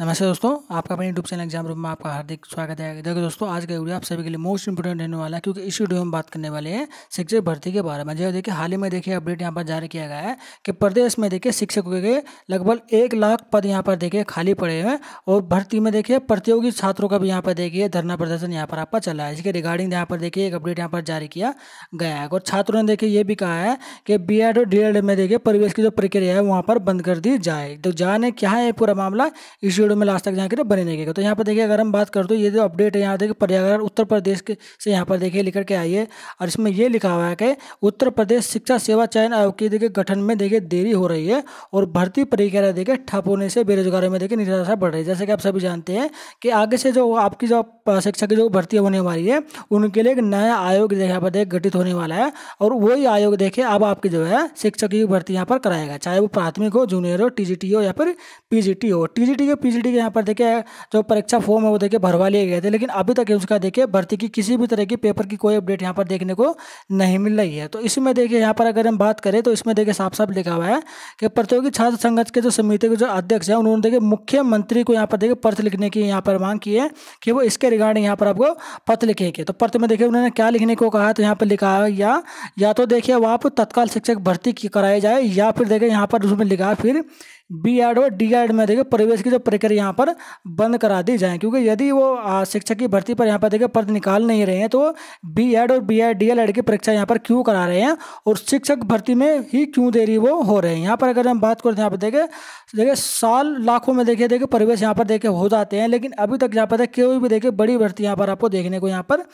नमस्ते दोस्तों आपका अपने यूट्यूब चैनल एग्जाम रूम में आपका हार्दिक स्वागत है देखो दोस्तों आज का वीडियो आप सभी के लिए मोस्ट इंपोर्टेंट रहने वाला है क्योंकि इस वीडियो में बात करने वाले हैं शिक्षक भर्ती के बारे में जो हाँ, देखिए हाल ही में देखिए अपडेट यहाँ पर जारी किया गया है कि प्रदेश में देखिए शिक्षकों के लगभग एक लाख पद यहाँ पर देखिए खाली पड़े हैं और भर्ती में देखिए प्रतियोगी छात्रों का भी यहाँ पर देखिए धरना प्रदर्शन यहाँ पर आपका चला है इसके रिगार्डिंग यहाँ पर देखिए एक अपडेट यहाँ पर जारी किया गया है और छात्रों ने देखिए ये भी कहा है कि बी एड और डी में देखिए प्रवेश की जो प्रक्रिया है वहाँ पर बंद कर दी जाए तो जाने क्या है पूरा मामला इस वीडियो में लास्ट तक जाकर बने रहेगा तो यहाँ पर देखिए अगर हम बात करते तो ये जो अपडेट है यहाँ देखिए पर्यावरण उत्तर प्रदेश के से यहाँ पर देखिए लिख के आइए और इसमें ये लिखा हुआ है कि उत्तर प्रदेश शिक्षा सेवा चयन आयोग की देखिए गठन में देखिए देरी हो रही है और भर्ती परीक्षा देखिए ठप होने से बेरोजगारी में देखिए निराशा बढ़ रही है जैसे कि आप सभी जानते हैं कि आगे से जो आपकी जो शिक्षा की जो भर्ती होने वाली है उनके लिए एक नया आयोग यहाँ पर देखिए गठित होने वाला है और वही आयोग देखे अब आपकी जो है शिक्षक की भर्ती यहाँ पर कराएगा चाहे वो प्राथमिक हो जूनियर हो टी e हो या फिर पी e हो टी जी पी सी के यहाँ पर देखिए जो परीक्षा फॉर्म है वो देखिए भरवा लिए गए थे लेकिन अभी तक उसका देखिए भर्ती की किसी भी तरह की पेपर की कोई अपडेट यहाँ पर देखने को नहीं मिल रही है तो इसमें देखिए यहाँ पर अगर हम बात करें तो इसमें देखिए साफ साफ लिखा हुआ है कि प्रतियोगी छात्र संघर्ष के जो समिति के जो अध्यक्ष हैं उन्होंने देखिए मुख्यमंत्री को यहाँ पर देखिए पत्र लिखने की यहाँ पर मांग की है कि वो इसके रिगार्डिंग यहाँ पर आपको पत्र लिखेंगे तो पत्र में देखिए उन्होंने क्या लिखने को कहा तो यहाँ पर लिखा है या या तो देखिए वहाँ पर तत्काल शिक्षक भर्ती कराई जाए या फिर देखिए यहाँ पर उसमें लिखा फिर बी एड और डी एड में देखिए प्रवेश की जो प्रक्रिया यहाँ पर बंद करा दी जाए क्योंकि यदि वो शिक्षक की भर्ती पर यहाँ पर देखिए पद निकाल नहीं रहे हैं तो बी एड और B Ed D L Ed की परीक्षा यहाँ पर क्यों करा रहे हैं और शिक्षक भर्ती में ही क्यों देरी वो हो रहे हैं यहाँ पर अगर हम बात करते हैं यहाँ पर देखें देखिए साल लाखों में देखिए देखिए प्रवेश यहाँ पर देखे हो जाते हैं लेकिन अभी तक यहाँ पर देखिए कोई भी देखिए बड़ी भर्ती यहाँ पर आपको देखने को यहाँ पर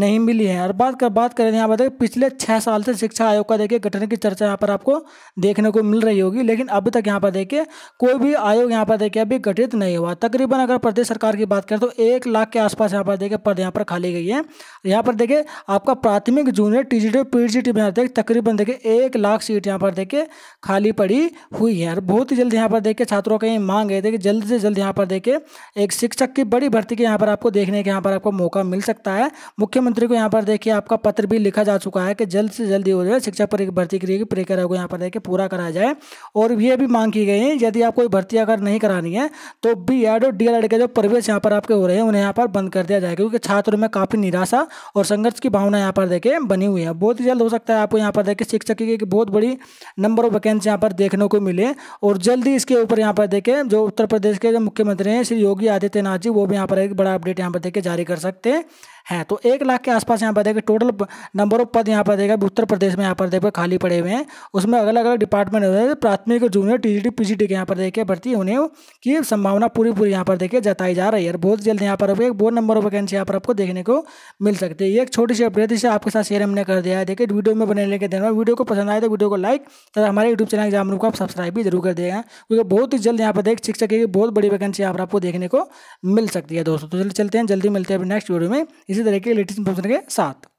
नहीं मिली है और बात कर बात करें यहाँ पर देखिए पिछले छः साल से शिक्षा आयोग का देखिए गठन की चर्चा यहाँ पर आपको देखने को मिल रही होगी लेकिन अभी तक यहाँ पर देखिए देखिए कोई भी आयोग यहाँ पर देखिए अभी गठित नहीं हुआ तकरीबन अगर प्रदेश सरकार की बात करें तो एक लाख के आसपास यहाँ पर देखिए पद यहाँ पर खाली गई है यहाँ पर देखिए आपका प्राथमिक junior T G T P G T में तकरीबन देखिए एक लाख सीट यहाँ पर देखिए खाली पड़ी हुई है और बहुत ही जल्द यहाँ पर देखिए छात्रों का ये मांग है देखिए जल्द से जल्द यहाँ पर देखिए एक शिक्षक की बड़ी भर्ती के यहाँ पर आपको देखने के यहाँ पर आपको मौका मिल सकता है मुख्यमंत्री को यहाँ पर देखिए आपका पत्र भी लिखा जा चुका है कि जल्द से जल्द हो जाए शिक्षक भर्ती के लिए प्रक्रिया को यहाँ पर देखिए पूरा कराया जाए और ये भी मांग की गई है नहीं यदि आप कोई भर्ती अगर नहीं करानी है तो बी एड और डी के जो प्रवेश यहाँ पर आपके हो रहे हैं उन्हें यहाँ पर बंद कर दिया जाएगा क्योंकि छात्रों में काफ़ी निराशा और संघर्ष की भावना यहाँ पर देखे बनी हुई है बहुत ही जल्द हो सकता है आपको यहाँ पर देखे शिक्षक की बहुत बड़ी नंबर ऑफ वैकेंसी यहाँ पर देखने को मिले और जल्दी इसके ऊपर यहाँ पर देखे जो उत्तर प्रदेश के जो मुख्यमंत्री हैं श्री योगी आदित्यनाथ जी वो भी यहाँ पर एक बड़ा अपडेट यहाँ पर देखे जारी कर सकते हैं हैं तो एक लाख के आसपास यहाँ पर देखें टोटल नंबर ऑफ पद यहाँ पर देखा उत्तर प्रदेश में यहाँ पर देखें खाली पड़े हुए हैं उसमें अलग अलग डिपार्टमेंट होते हैं प्राथमिक जूनियर टी जी पीजीटी के यहाँ पर देखे भर्ती होने की संभावना पूरी पूरी यहाँ पर देखे जताई जा रही है बहुत जल्द यहाँ पर एक बहुत नंबर ऑफ वैकेंसी यहाँ पर आपको देखने को मिल सकती है ये एक छोटी सी अपडेट इसे आपके साथ शेयर हमने कर दिया है देखिए वीडियो में बने लेके देना वीडियो को पसंद आए तो वीडियो को लाइक तथा हमारे यूट्यूब चैनल एग्जाम रूम को आप सब्सक्राइब भी जरूर कर देगा क्योंकि बहुत ही जल्द यहाँ पर देख शिक्षक की बहुत बड़ी वैकेंसी यहाँ पर आपको देखने को मिल सकती है दोस्तों तो चलिए चलते हैं जल्दी मिलते हैं नेक्स्ट वीडियो में इसी तरह के लेटेस्ट इन्फॉर्मेशन के साथ